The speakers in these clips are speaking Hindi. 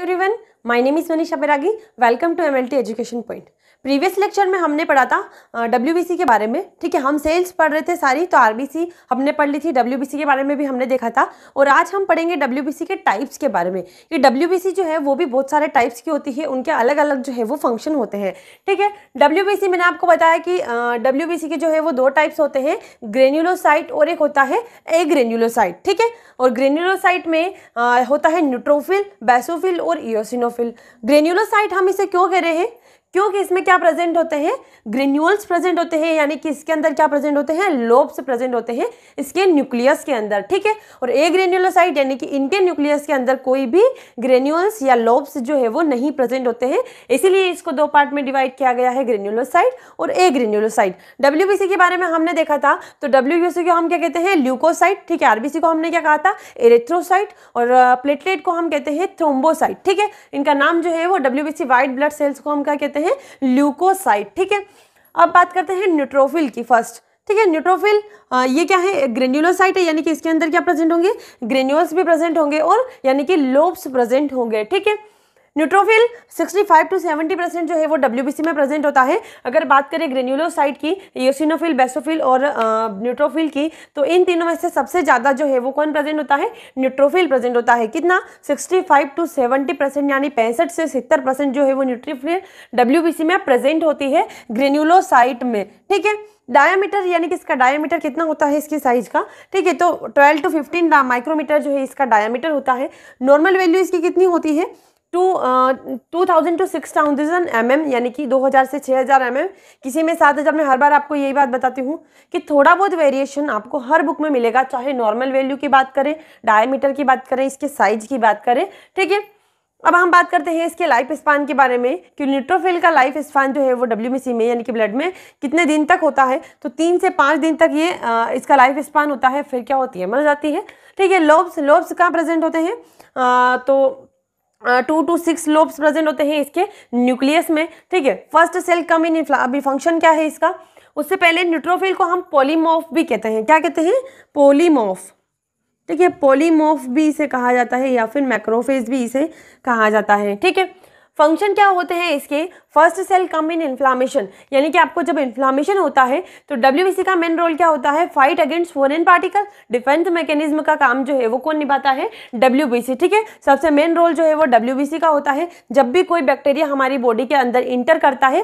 everyone my name is Manisha Bairagi welcome to MLT education point previous lecture में हमने पढ़ा था डब्ल्यू के बारे में ठीक है हम सेल्स पढ़ रहे थे सारी तो आर हमने पढ़ ली थी डब्ल्यू के बारे में भी हमने देखा था और आज हम पढ़ेंगे डब्ल्यू के टाइप्स के बारे में ये डब्ल्यू जो है वो भी बहुत सारे टाइप्स की होती है उनके अलग अलग जो है वो फंक्शन होते हैं ठीक है डब्ल्यू मैंने आपको बताया कि डब्ल्यू के जो है वो दो टाइप्स होते हैं ग्रेन्यूलोसाइट और एक होता है ए ग्रेन्यूलोसाइट ठीक है और ग्रेन्यूलोसाइट में होता है न्यूट्रोफिल बैसोफिल और ईओसिनो न्यूट्रोफिल ग्रेन्यूलोसाइट हम इसे क्यों कह रहे हैं क्योंकि इसमें क्या प्रेजेंट होते हैं ग्रेन्यूल्स प्रेजेंट होते हैं यानी कि इसके अंदर क्या प्रेजेंट होते हैं लोब्स प्रेजेंट होते हैं इसके न्यूक्लियस के अंदर ठीक है और ए ग्रेन्यूलोसाइट यानी कि इनके न्यूक्लियस के अंदर कोई भी ग्रेन्यूल्स या लोब्स जो है वो नहीं प्रेजेंट होते हैं इसीलिए इसको दो पार्ट में डिवाइड किया गया है ग्रेन्यूलोसाइट और ए ग्रेन्यूलोसाइट डब्ल्यू के बारे में हमने देखा था तो डब्ल्यू को हम क्या कहते हैं ल्यूकोसाइट ठीक है आरबीसी को हमने क्या कहा था एरेथ्रोसाइट और प्लेटलेट को हम कहते हैं थ्रोम्बोसाइट ठीक है इनका नाम जो है वो डब्ल्यू वाइट ब्लड सेल्स को हम क्या कहते हैं करते हैं ल्यूकोसाइट ठीक है अब बात करते हैं न्यूट्रोफिल की फर्स्ट ठीक है न्यूट्रोफिल ये क्या है ग्रेन्यूलोसाइट है यानी कि इसके अंदर क्या प्रेजेंट होंगे ग्रेन्यूल्स भी प्रेजेंट होंगे और यानी कि लोब्स प्रेजेंट होंगे ठीक है न्यूट्रोफिल 65 टू 70 परसेंट जो है वो डब्ल्यू में प्रेजेंट होता है अगर बात करें ग्रेन्यूलोसाइट की योसिनोफिल बेसोफिल और न्यूट्रोफिल की तो इन तीनों में से सबसे ज़्यादा जो है वो कौन प्रेजेंट होता है न्यूट्रोफिल प्रेजेंट होता है कितना 65 टू 70 परसेंट यानी पैंसठ से सत्तर परसेंट जो है वो न्यूट्रोफिल डब्ल्यू में प्रेजेंट होती है ग्रेन्यूलोसाइट में ठीक है डायामीटर यानी कि इसका डायामीटर कितना होता है इसकी साइज का ठीक है तो 12 टू 15 माइक्रोमीटर जो है इसका डायामीटर होता है नॉर्मल वैल्यू इसकी कितनी होती है two two thousand to six thousand M M यानी कि दो हज़ार से छः हज़ार एम एम किसी में सात हज़ार में हर बार आपको यही बात बताती हूँ कि थोड़ा बहुत वेरिएशन आपको हर बुक में मिलेगा चाहे नॉर्मल वैल्यू की बात करें डायमीटर की बात करें इसके साइज की बात करें ठीक है अब हम बात करते हैं इसके लाइफ स्पान के बारे में कि न्यूट्रोफिल का लाइफ स्पान जो है वो डब्ल्यू में यानी कि ब्लड में कितने दिन तक होता है तो तीन से पाँच दिन तक ये आ, इसका लाइफ स्पान होता है फिर क्या होती है मर जाती है ठीक है लोब्स लोब्स कहाँ प्रेजेंट होते हैं तो two to six lobes present होते हैं इसके न्यूक्लियस में ठीक है फर्स्ट सेल कम इन अभी फंक्शन क्या है इसका उससे पहले न्यूट्रोफिल को हम पोलीमोफ भी कहते हैं क्या कहते हैं पोलीमोफ ठीक है पोलीमोफ भी इसे कहा जाता है या फिर मैक्रोफेज भी इसे कहा जाता है ठीक है फंक्शन क्या होते हैं इसके first cell come in inflammation यानी कि आपको जब इन्फ्लामेशन होता है तो डब्ल्यू का मेन रोल क्या होता है fight against foreign particle defence mechanism का काम जो है वो कौन निभाता है डब्ल्यू ठीक है सबसे मेन रोल जो है वो डब्ल्यू का होता है जब भी कोई बैक्टीरिया हमारी बॉडी के अंदर इंटर करता है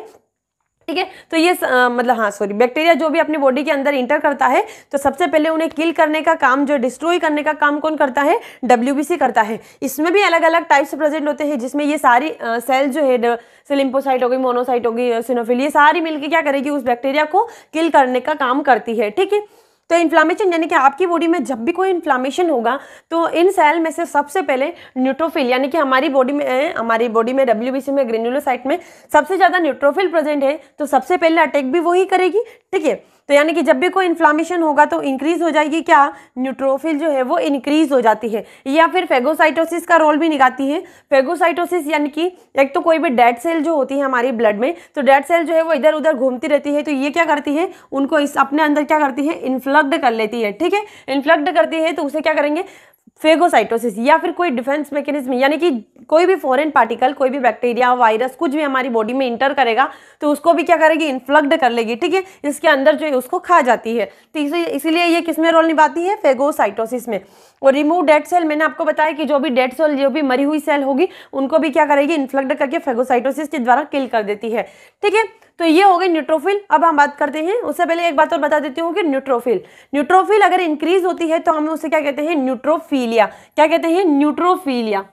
ठीक है तो ये आ, मतलब हाँ सॉरी बैक्टीरिया जो भी अपनी बॉडी के अंदर इंटर करता है तो सबसे पहले उन्हें किल करने का काम जो डिस्ट्रॉय करने का काम कौन करता है डब्ल्यू करता है इसमें भी अलग अलग टाइप्स प्रेजेंट होते हैं जिसमें ये सारी सेल जो है सिलिम्पोसाइट होगी मोनोसाइट होगी सिनोफिल ये सारी मिलकर क्या करेगी उस बैक्टीरिया को किल करने का काम करती है ठीक है तो इन्फ्लामेशन यानी कि आपकी बॉडी में जब भी कोई इन्फ्लामेशन होगा तो इन सेल में से सबसे पहले न्यूट्रोफिल यानी कि हमारी बॉडी में हमारी बॉडी में डब्ल्यू में ग्रेन्यूलोसाइट में सबसे ज़्यादा न्यूट्रोफिल प्रेजेंट है तो सबसे पहले अटैक भी वही करेगी ठीक है तो यानी कि जब भी कोई इन्फ्लामेशन होगा तो इंक्रीज हो जाएगी क्या न्यूट्रोफिल जो है वो इंक्रीज हो जाती है या फिर फेगोसाइटोसिस का रोल भी निभाती है फेगोसाइटोसिस यानी कि एक तो कोई भी डेड सेल जो होती है हमारी ब्लड में तो डेड सेल जो है वो इधर उधर घूमती रहती है तो ये क्या करती है उनको इस अपने अंदर क्या करती है इन्फ्लग्ड कर लेती है ठीक है इन्फ्लग्ड करती है तो उसे क्या करेंगे फेगोसाइटोसिस या फिर कोई डिफेंस मैकेनिज्म यानी कि कोई भी फॉरेन पार्टिकल कोई भी बैक्टीरिया वायरस कुछ भी हमारी बॉडी में इंटर करेगा तो उसको भी क्या करेगी इन्फ्लग्ड कर लेगी ठीक है इसके अंदर जो है उसको खा जाती है तो इसीलिए ये किस में रोल निभाती है फेगोसाइटोसिस में और रिमूव डेड सेल मैंने आपको बताया कि जो भी डेड सेल जो भी मरी हुई सेल होगी उनको भी क्या करेगी इन्फ्लग्ड करके फेगोसाइटोसिस के द्वारा किल कर देती है ठीक है तो ये हो गई न्यूट्रोफिल अब हम बात करते हैं उससे पहले एक बात और बता देती हूँ कि न्यूट्रोफिल न्यूट्रोफिल अगर इंक्रीज होती है तो हम उसे क्या कहते हैं न्यूट्रोफिल न्यूट्रोफीलिया क्या कहते हैं न्यूट्रोफीलिया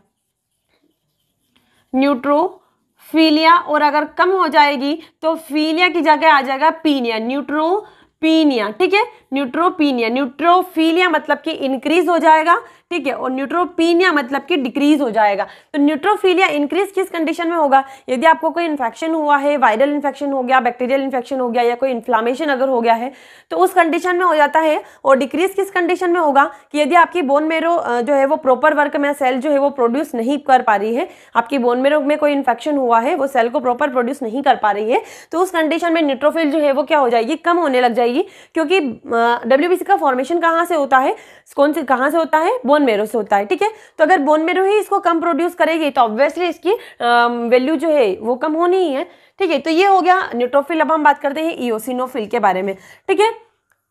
न्यूट्रोफीलिया और अगर कम हो जाएगी तो फीलिया की जगह आ जाएगा पीनिया न्यूट्रोपीनिया ठीक है न्यूट्रोपीनिया न्यूट्रोफीलिया मतलब कि इंक्रीज हो जाएगा ठीक है और न्यूट्रोपीनिया मतलब कि डिक्रीज हो जाएगा तो न्यूट्रोफीलिया इंक्रीज किस कंडीशन में होगा यदि आपको कोई इन्फेक्शन हुआ है वायरल इन्फेक्शन हो गया बैक्टीरियल इन्फेक्शन हो गया या कोई इन्फ्लामेशन अगर हो गया है तो उस कंडीशन में हो जाता है और डिक्रीज किस कंडीशन में होगा कि यदि आपकी बोन मेरो जो है वो प्रॉपर वर्क में सेल जो है वो प्रोड्यूस नहीं कर पा रही है आपकी बोन मेरो में कोई इन्फेक्शन हुआ है वो सेल को प्रॉपर प्रोड्यूस नहीं कर पा रही है तो उस कंडीशन में न्यूट्रोफिल जो है वो क्या हो जाएगी कम होने लग जाएगी क्योंकि डब्ल्यू का फॉर्मेशन कहाँ से होता है कौन से कहाँ से होता है बोन मेरो से होता है ठीक है तो अगर बोन मेरो ही इसको कम प्रोड्यूस करेगी तो ऑब्वियसली इसकी वैल्यू जो है वो कम होनी ही है ठीक है तो ये हो गया न्यूट्रोफिल अब हम बात करते हैं ईओसिनोफिल के बारे में ठीक है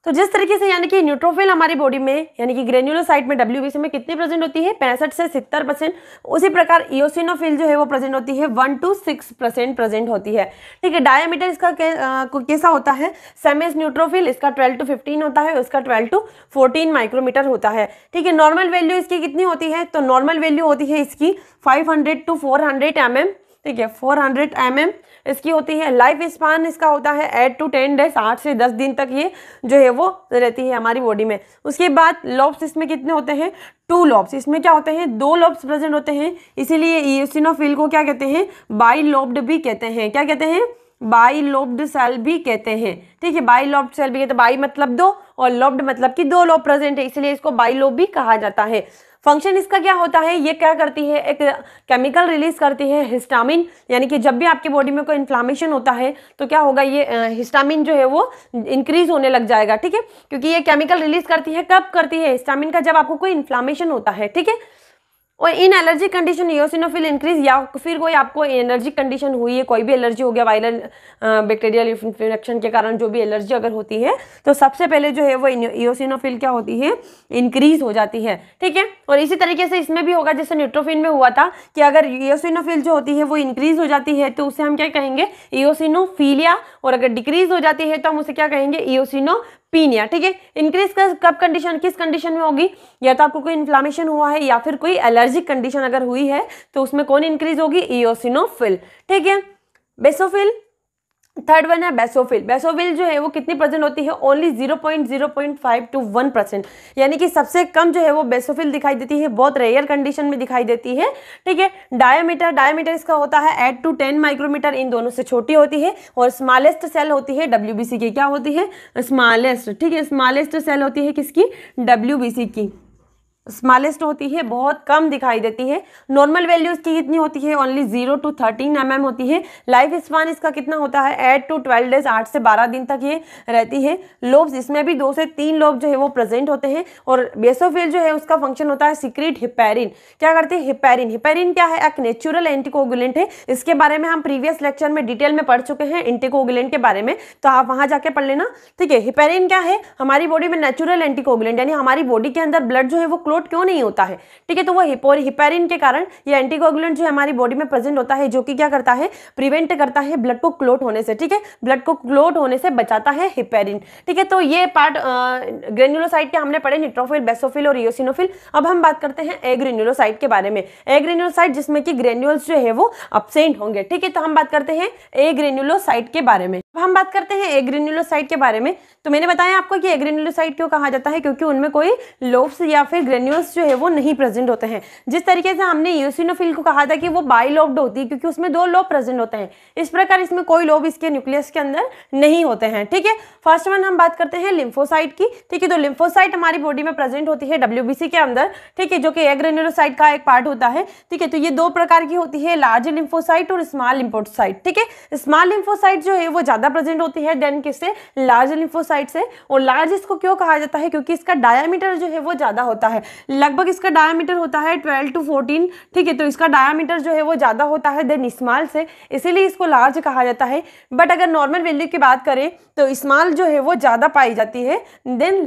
तो जिस तरीके से यानी कि न्यूट्रोफिल हमारी बॉडी में यानी कि साइड में डब्ल्यू में कितनी प्रेजेंट होती है पैंसठ से सत्तर परसेंट उसी प्रकार इोसिनोफिल जो है वो प्रेजेंट होती है one to six percent present होती है ठीक है डायमीटर इसका कैसा होता है सेमेस न्यूट्रोफिल इसका ट्वेल्व टू फिफ्टीन होता है उसका ट्वेल्व टू फोर्टीन माइक्रोमीटर होता है ठीक है नॉर्मल वैल्यू इसकी कितनी होती है तो नॉर्मल वैल्यू होती है इसकी five hundred to four hundred M M ठीक है फोर हंड्रेड एम एम इसकी होती है लाइफ स्पान इसका होता है एट टू टेन डेज आठ से दस दिन तक ये जो है वो रहती है हमारी बॉडी में उसके बाद लॉब्स इसमें कितने होते हैं टू लॉब्स इसमें क्या होते हैं दो लॉब्स प्रेजेंट होते हैं इसीलिए ईसिनोफिल को क्या कहते हैं बाई लॉब्ड भी कहते हैं क्या कहते हैं बाई लोब्ड सेल भी कहते हैं ठीक है बाई लोब्ड सेल भी कहते हैं बाई मतलब दो और लोब्ड मतलब कि दो लोब प्रेजेंट है इसलिए इसको बाई लोब भी कहा जाता है फंक्शन इसका क्या होता है ये क्या करती है एक केमिकल रिलीज करती है हिस्टामिन यानी कि जब भी आपके बॉडी में कोई इन्फ्लामेशन होता है तो क्या होगा ये हिस्टामिन जो है वो इंक्रीज होने लग जाएगा ठीक है क्योंकि ये केमिकल रिलीज करती है कब करती है हिस्टामिन का जब आपको कोई इन्फ्लामेशन होता है ठीक है और in allergy condition eosinophil increase या फिर कोई आपको एलर्जी कंडीशन हुई है कोई भी एलर्जी हो गया वायरल बैक्टीरियल इन्फेक्शन के कारण जो भी एलर्जी अगर होती है तो सबसे पहले जो है वो यूसिनोफिल क्या होती है इंक्रीज हो जाती है ठीक है और इसी तरीके से इसमें भी होगा जैसे न्यूट्रोफिन में हुआ था कि अगर यूसिनोफिल जो होती है वो इंक्रीज हो जाती है तो उसे हम क्या कहेंगे ईओसिनोफीलिया और अगर डिक्रीज हो जाती है तो हम उसे क्या कहेंगे ईओसिनो पीनिया ठीक है इंक्रीज कब कंडीशन किस कंडीशन में होगी या तो आपको कोई इन्फ्लामेशन हुआ है या फिर कोई एलर्जिक कंडीशन अगर हुई है तो उसमें कौन इंक्रीज होगी इोसिनोफिल ठीक है बेसोफिल थर्ड वन है बेसोफिल बेसोफिल जो है वो कितनी परसेंट होती है only zero point zero point five to one percent यानी कि सबसे कम जो है वो बेसोफिल दिखाई देती है बहुत रेयर कंडीशन में दिखाई देती है ठीक है डायमीटर डायमीटर इसका होता है एट टू टेन माइक्रोमीटर इन दोनों से छोटी होती है और स्मॉलेस्ट सेल होती है डब्ल्यू की क्या होती है स्मॉलेस्ट ठीक है स्मॉलेस्ट सेल होती है किसकी डब्ल्यू की स्मॉलेस्ट होती है बहुत कम दिखाई देती है नॉर्मल वैल्यू इसकी कितनी होती है only zero to thirteen M mm होती है लाइफ स्पान इसका कितना होता है एट टू ट्वेल्व डेज आठ से बारह दिन तक ये रहती है लोब्स इसमें भी दो से तीन लोब जो है वो प्रेजेंट होते हैं और बेसोफिल जो है उसका फंक्शन होता है सिक्रीट हिपेरिन क्या करते हैं हिपेरिन हिपेरिन क्या है एक नेचुरल एंटीकोगुलेंट है इसके बारे में हम प्रीवियस लेक्चर में डिटेल में पढ़ चुके हैं एंटीकोगुलेंट के बारे में तो आप वहाँ जाके पढ़ लेना ठीक है हिपेरिन क्या है हमारी बॉडी में नेचुरल एंटीकोगुलेंट यानी हमारी बॉडी के अंदर ब्लड जो है वो फ्लोट क्यों नहीं होता है ठीक है तो वो हिपोर हिपेरिन के कारण ये एंटीकोगुलेंट जो हमारी बॉडी में प्रेजेंट होता है जो कि क्या करता है प्रिवेंट करता है ब्लड को क्लोट होने से ठीक है ब्लड को क्लोट होने से बचाता है हिपेरिन ठीक है तो ये पार्ट ग्रेन्यूलोसाइट के हमने पढ़े न्यूट्रोफिल बेसोफिल और योसिनोफिल अब हम बात करते हैं एग्रेन्यूलोसाइट के बारे में एग्रेन्यूलोसाइट जिसमें कि ग्रेन्यूल्स जो है वो अपसेंट होंगे ठीक है तो हम बात करते हैं एग्रेन्यूलोसाइट के बारे में अब हम बात करते हैं एग्रेन्यूलोसाइट के बारे में तो मैंने बताया आपको कि एग्रेन्यूलोसाइट क्यों कहा जाता है क्योंकि उनमें कोई लोब्स या फिर ग्रेन्यूल्स जो है वो नहीं प्रेजेंट होते हैं जिस तरीके से हमने यूसिनोफिल को कहा था कि वो बाई लोब्ड होती है क्योंकि उसमें दो लोब प्रेजेंट होते हैं इस प्रकार इसमें कोई लोब इसके न्यूक्लियस के अंदर नहीं होते हैं ठीक है फर्स्ट वन हम बात करते हैं लिम्फोसाइट की ठीक है तो लिम्फोसाइट हमारी बॉडी में प्रेजेंट होती है डब्ल्यू के अंदर ठीक है जो कि एग्रेन्यूलोसाइट का एक पार्ट होता है ठीक है तो ये दो प्रकार की होती है लार्ज लिम्फोसाइट और स्मॉल लिम्फोसाइट ठीक है स्मॉल लिम्फोसाइट जो है वो ज़्यादा ज़्यादा प्रेजेंट होती है देन किससे लार्ज लिम्फोसाइट से और लार्ज इसको क्यों कहा जाता है क्योंकि इसका डायामीटर जो है वो ज़्यादा होता है लगभग इसका डायामीटर होता है ट्वेल्व टू फोर्टीन ठीक है तो इसका डायामीटर जो है वो ज़्यादा होता है देन स्मॉल से इसीलिए इसको लार्ज कहा जाता है बट अगर नॉर्मल वैल्यू की बात करें तो स्मॉल जो है वो ज़्यादा पाई जाती है देन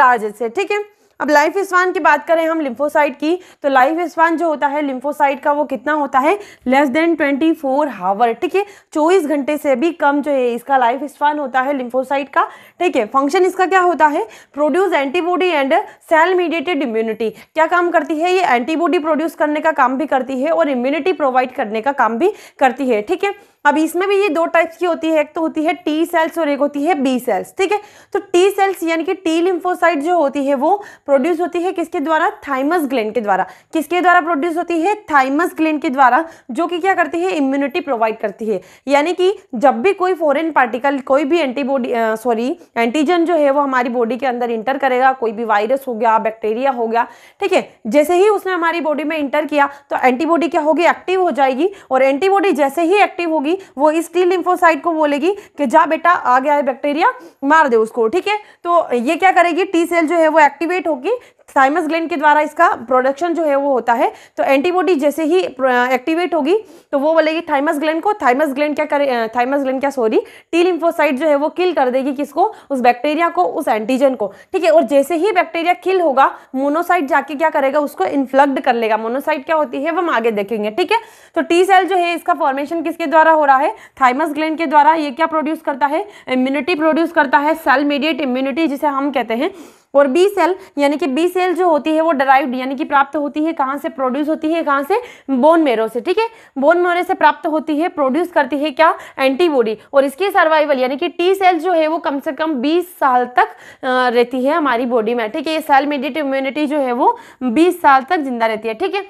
लार्ज से ठीक है अब लाइफ स्पान की बात करें हम लिम्फोसाइट की तो लाइफ स्पान जो होता है लिम्फोसाइट का वो कितना होता है less than twenty four hour ठीक है चौबीस घंटे से भी कम जो है इसका लाइफ स्पान होता है लिम्फोसाइट का ठीक है फंक्शन इसका क्या होता है produce antibody and cell mediated immunity क्या काम करती है ये एंटीबॉडी प्रोड्यूस करने का काम भी करती है और इम्यूनिटी प्रोवाइड करने का काम भी करती है ठीक है अब इसमें भी ये दो टाइप्स की होती है एक तो होती है टी सेल्स और एक होती है बी सेल्स ठीक है तो टी सेल्स यानी कि टी लिम्फोसाइट जो होती है वो प्रोड्यूस होती है किसके द्वारा थाइमस ग्लैंड के द्वारा किसके द्वारा प्रोड्यूस होती है थाइमस ग्लैंड के द्वारा जो कि क्या करती है इम्यूनिटी प्रोवाइड करती है यानी कि जब भी कोई फॉरन पार्टिकल कोई भी एंटीबॉडी सॉरी एंटीजन जो है वो हमारी बॉडी के अंदर इंटर करेगा कोई भी वायरस हो गया बैक्टीरिया हो गया ठीक है जैसे ही उसने हमारी बॉडी में इंटर किया तो एंटीबॉडी क्या होगी एक्टिव हो जाएगी और एंटीबॉडी जैसे ही एक्टिव होगी होगी वो इस टी लिम्फोसाइट को बोलेगी कि जा बेटा आ गया है बैक्टीरिया मार दे उसको ठीक है तो ये क्या करेगी टी सेल जो है वो एक्टिवेट होगी थाइमस ग्लैंड के द्वारा इसका प्रोडक्शन जो है वो होता है तो एंटीबॉडी जैसे ही एक्टिवेट होगी तो वो बोलेगी थाइमस ग्लैंड को थाइमस ग्लैंड क्या करे थाइमस ग्लैंड क्या सॉरी टी लिम्फोसाइट जो है वो किल कर देगी किसको उस बैक्टीरिया को उस एंटीजन को ठीक है और जैसे ही बैक्टीरिया किल होगा मोनोसाइट जाके क्या करेगा उसको इन्फ्लग्ड कर लेगा मोनोसाइट क्या होती है हम आगे देखेंगे ठीक है तो टी सेल जो है इसका फॉर्मेशन किसके द्वारा हो रहा है थाइमस ग्लैंड के द्वारा ये क्या प्रोड्यूस करता है इम्यूनिटी प्रोड्यूस करता है सेल मीडिएट इम्यूनिटी जिसे हम कहते हैं और बी सेल यानी कि बी सेल जो होती है वो डराइव्ड यानी कि प्राप्त होती है कहाँ से प्रोड्यूस होती है कहाँ से बोन मेरो से ठीक है बोन मेरो से प्राप्त होती है प्रोड्यूस करती है क्या एंटीबॉडी और इसकी सर्वाइवल यानी कि टी सेल जो है वो कम से कम बीस साल तक रहती है हमारी बॉडी में ठीक है ये सेल मेडिट इम्यूनिटी जो है वो बीस साल तक जिंदा रहती है ठीक है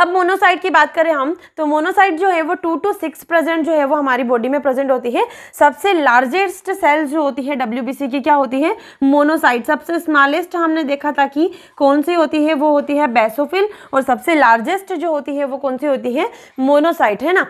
अब मोनोसाइट की बात करें हम तो मोनोसाइट जो है वो टू टू सिक्स प्रेजेंट जो है वो हमारी बॉडी में प्रेजेंट होती है सबसे लार्जेस्ट सेल्स जो होती है डब्ल्यू की क्या होती है मोनोसाइट सबसे स्मॉलेस्ट हमने देखा था कि कौन सी होती है वो होती है बेसोफिल और सबसे लार्जेस्ट जो होती है वो कौन सी होती है मोनोसाइट है ना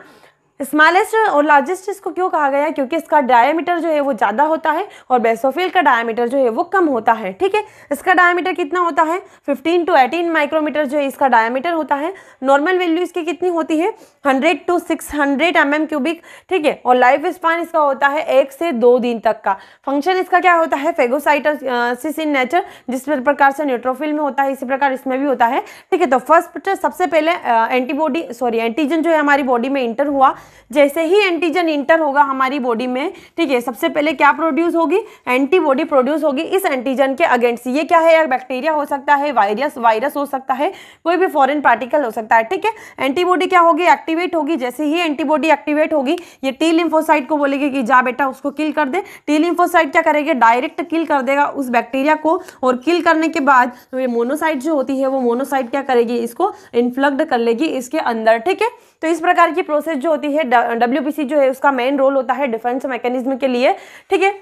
स्मॉलेस्ट और लार्जेस्ट इसको क्यों कहा गया है क्योंकि इसका डायामीटर जो है वो ज़्यादा होता है और बेसोफिल का डायमीटर जो है वो कम होता है ठीक है इसका डायमीटर कितना होता है 15 टू 18 माइक्रोमीटर जो है इसका डायमीटर होता है नॉर्मल वैल्यू इसकी कितनी होती है 100 टू 600 हंड्रेड mm क्यूबिक ठीक है और लाइफ स्पान इसका होता है एक से दो दिन तक का फंक्शन इसका क्या होता है फेगोसाइटोसिस इन नेचर जिस प्रकार से न्यूट्रोफिल में होता है इसी प्रकार इसमें भी होता है ठीक है तो फर्स्ट सबसे पहले एंटीबॉडी सॉरी एंटीजन जो है हमारी बॉडी में इंटर हुआ जैसे ही एंटीजन इंटर होगा हमारी बॉडी में ठीक है सबसे पहले क्या प्रोड्यूस होगी एंटीबॉडी प्रोड्यूस होगी इस एंटीजन के अगेंस्ट ये क्या है यार बैक्टीरिया हो सकता है वायरस वायरस हो सकता है कोई भी फॉरेन पार्टिकल हो सकता है ठीक है एंटीबॉडी क्या होगी एक्टिवेट होगी जैसे ही एंटीबॉडी एक्टिवेट होगी ये टी लिम्फोसाइट को बोलेगी कि जा बेटा उसको किल कर दे टी लिम्फोसाइट क्या करेगी डायरेक्ट किल कर देगा उस बैक्टीरिया को और किल करने के बाद तो ये मोनोसाइट जो होती है वो मोनोसाइट क्या करेगी इसको इन्फ्लग्ड कर लेगी इसके अंदर ठीक है तो इस प्रकार की प्रोसेस जो होती है डब्ल्यू जो है उसका मेन रोल होता है डिफेंस मैकेनिज्म के लिए ठीक है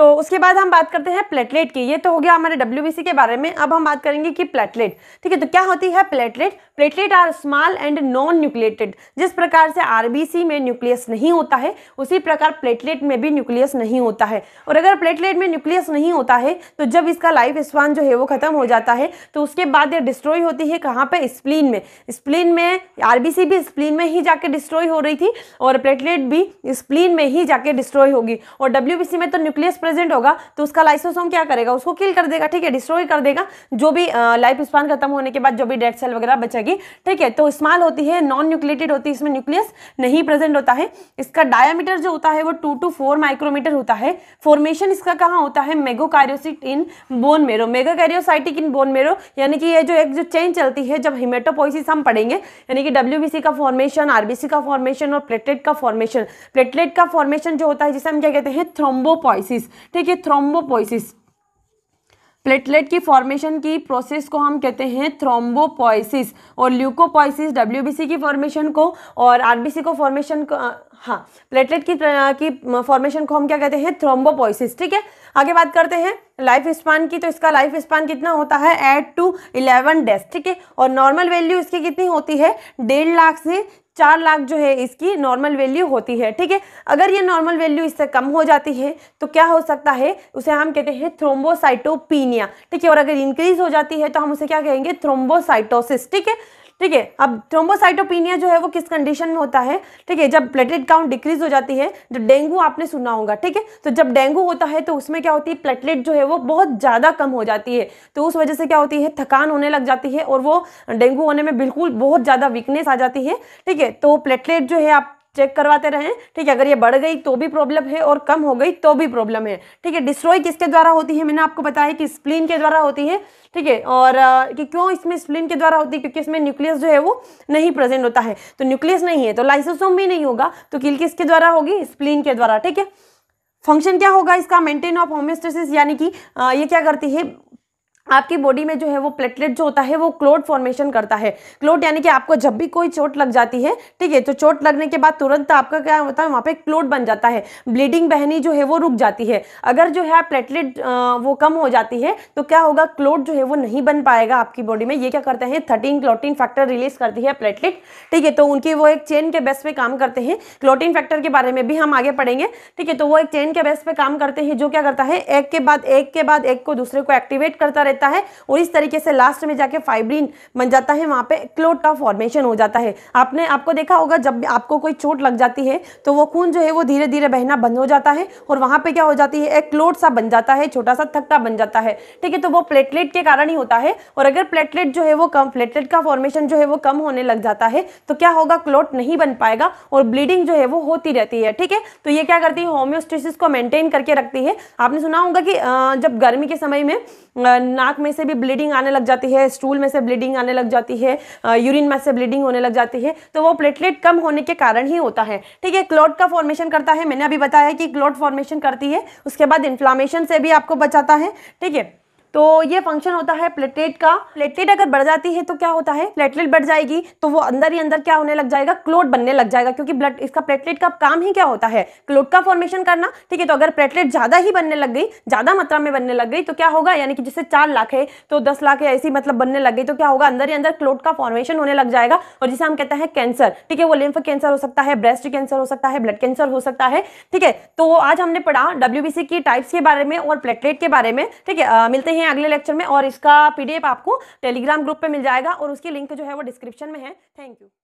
तो उसके बाद हम बात करते हैं प्लेटलेट की ये तो हो गया हमारे डब्ल्यू के बारे में अब हम बात करेंगे कि प्लेटलेट ठीक है तो क्या होती है platelet platelet are small and non nucleated जिस प्रकार से आरबीसी में न्यूक्लियस नहीं होता है उसी प्रकार प्लेटलेट में भी न्यूक्लियस नहीं होता है और अगर प्लेटलेट में न्यूक्लियस नहीं होता है तो जब इसका लाइफ स्पान जो है वो खत्म हो जाता है तो उसके बाद ये डिस्ट्रॉय होती है कहाँ पर स्प्लीन में स्प्लीन में आरबीसी भी स्प्लीन में ही जाके डिस्ट्रॉय हो रही थी और प्लेटलेट भी स्प्लीन में ही जाके डिस्ट्रॉय होगी और डब्ल्यू में तो न्यूक्लियस प्रेजेंट होगा तो उसका लाइसोसोम क्या करेगा उसको किल कर देगा ठीक है डिस्ट्रॉय कर देगा जो भी लाइफ स्पान खत्म होने के बाद जो भी डेड सेल वगैरह बचेगी ठीक है तो स्मॉल होती है नॉन न्यूक्लेटेड होती है इसमें न्यूक्लियस नहीं प्रेजेंट होता है इसका डायामीटर जो होता है वो टू टू फोर माइक्रोमीटर होता है फॉर्मेशन इसका कहाँ होता है मेगोकारियोसिट in bone marrow मेगाकैरियोसाइटिक in bone marrow यानी कि ये जो एक जो चेन चलती है जब हिमेटोपोइसिस हम पढ़ेंगे यानी कि डब्ल्यू का फॉर्मेशन आरबीसी का फॉर्मेशन और प्लेटलेट का फॉर्मेशन प्लेटलेट का फॉर्मेशन जो होता है जिसे हम क्या कहते हैं थ्रोम्बोपोइसिस ठीक है थ्रोम्बोपोइसिस प्लेटलेट की फॉर्मेशन की प्रोसेस को हम कहते हैं थ्रोम्बोपोइसिस और ल्यूकोपोइसिस डब्ल्यूबीसी की फॉर्मेशन को और आरबीसी को फॉर्मेशन को हाँ प्लेटलेट की की फॉर्मेशन को हम क्या कहते हैं थ्रोम्बोपोइसिस ठीक है आगे बात करते हैं लाइफ स्पान की तो इसका लाइफ स्पान कितना होता है एट टू इलेवन डेज ठीक है और नॉर्मल वैल्यू इसकी कितनी होती है डेढ़ लाख से चार लाख जो है इसकी नॉर्मल वैल्यू होती है ठीक है अगर ये नॉर्मल वैल्यू इससे कम हो जाती है तो क्या हो सकता है उसे हम कहते हैं थ्रोम्बोसाइटोपीनिया ठीक है और अगर इंक्रीज हो जाती है तो हम उसे क्या कहेंगे थ्रोम्बोसाइटोसिस ठीक है ठीक है अब थ्रोम्बोसाइटोपिनिया जो है वो किस कंडीशन में होता है ठीक है जब प्लेटलेट काउंट डिक्रीज हो जाती है जो तो डेंगू आपने सुना होगा ठीक है तो जब डेंगू होता है तो उसमें क्या होती है प्लेटलेट जो है वो बहुत ज़्यादा कम हो जाती है तो उस वजह से क्या होती है थकान होने लग जाती है और वो डेंगू होने में बिल्कुल बहुत ज़्यादा वीकनेस आ जाती है ठीक है तो प्लेटलेट जो है आप चेक करवाते रहें ठीक है अगर ये बढ़ गई तो भी प्रॉब्लम है और कम हो गई तो भी प्रॉब्लम है ठीक है डिस्ट्रॉय किसके द्वारा होती है मैंने आपको बताया कि स्प्लीन के द्वारा होती है ठीक है और कि क्यों इसमें स्प्लीन के द्वारा होती है क्योंकि इसमें न्यूक्लियस जो है वो नहीं प्रेजेंट होता है तो न्यूक्लियस नहीं है तो लाइसोसोम भी नहीं होगा तो किल किसके द्वारा होगी स्प्लीन के द्वारा ठीक है फंक्शन क्या होगा इसका मेंटेन ऑफ होमियोस्टेसिस यानी कि ये क्या करती है आपकी बॉडी में जो है वो प्लेटलेट जो होता है वो क्लोट फॉर्मेशन करता है क्लोट यानी कि आपको जब भी कोई चोट लग जाती है ठीक है तो चोट लगने के बाद तुरंत आपका क्या होता है वहाँ पे क्लोट बन जाता है ब्लीडिंग बहनी जो है वो रुक जाती है अगर जो है प्लेटलेट वो कम हो जाती है तो क्या होगा क्लोट जो है वो नहीं बन पाएगा आपकी बॉडी में ये क्या करते हैं थर्टीन क्लोटीन फैक्टर रिलीज करती है प्लेटलेट ठीक है तो उनकी वो एक चेन के बेस पर काम करते हैं क्लोटीन फैक्टर के बारे में भी हम आगे पढ़ेंगे ठीक है तो वो एक चेन के बेस पर काम करते हैं जो क्या करता है एक के बाद एक के बाद एक को दूसरे को एक्टिवेट करता रहता रहता है और इस तरीके से लास्ट में जाके फाइब्रीन बन जाता है वहाँ पे क्लोट का फॉर्मेशन हो जाता है आपने आपको देखा होगा जब आपको कोई चोट लग जाती है तो वो खून जो है वो धीरे धीरे बहना बंद हो जाता है और वहाँ पर क्या हो जाती है एक क्लोट सा बन जाता है छोटा सा थक्का बन जाता है ठीक है तो वो प्लेटलेट के कारण ही होता है और अगर प्लेटलेट जो है वो कम प्लेटलेट का फॉर्मेशन जो है वो कम होने लग जाता है तो क्या होगा क्लोट नहीं बन पाएगा और ब्लीडिंग जो है वो होती रहती है ठीक है तो ये क्या करती है होम्योस्टेसिस को मेंटेन करके रखती है आपने सुना होगा कि जब गर्मी के समय में नाक में से भी ब्लीडिंग आने लग जाती है स्टूल में से ब्लीडिंग आने लग जाती है यूरिन में से ब्लीडिंग होने लग जाती है तो वो प्लेटलेट कम होने के कारण ही होता है ठीक है क्लॉट का फॉर्मेशन करता है मैंने अभी बताया कि क्लॉट फॉर्मेशन करती है उसके बाद इन्फ्लामेशन से भी आपको बचाता है ठीक है तो ये फंक्शन होता है प्लेटलेट का प्लेटलेट अगर बढ़ जाती है तो क्या होता है प्लेटलेट बढ़ जाएगी तो वो अंदर ही अंदर क्या होने लग जाएगा क्लोट बनने लग जाएगा क्योंकि ब्लड इसका प्लेटलेट का काम ही क्या होता है क्लोट का फॉर्मेशन करना ठीक है तो अगर प्लेटलेट ज़्यादा ही बनने लग गई ज़्यादा मात्रा में बनने लग गई तो क्या होगा यानी कि जिससे चार लाख है तो दस लाख या ऐसी मतलब बनने लग गई तो क्या होगा अंदर ही अंदर क्लोट का फॉर्मेशन होने लग जाएगा और जिसे हम कहते हैं कैंसर ठीक है वो लिम्फ कैंसर हो सकता है ब्रेस्ट कैंसर हो सकता है ब्लड कैंसर हो सकता है ठीक है तो आज हमने पढ़ा डब्ल्यू की टाइप्स के बारे में और प्लेटलेट के बारे में ठीक है मिलते हैं हैं अगले लेक्चर में और इसका पीडीएफ आपको टेलीग्राम ग्रुप पे मिल जाएगा और उसकी लिंक जो है वो डिस्क्रिप्शन में है थैंक यू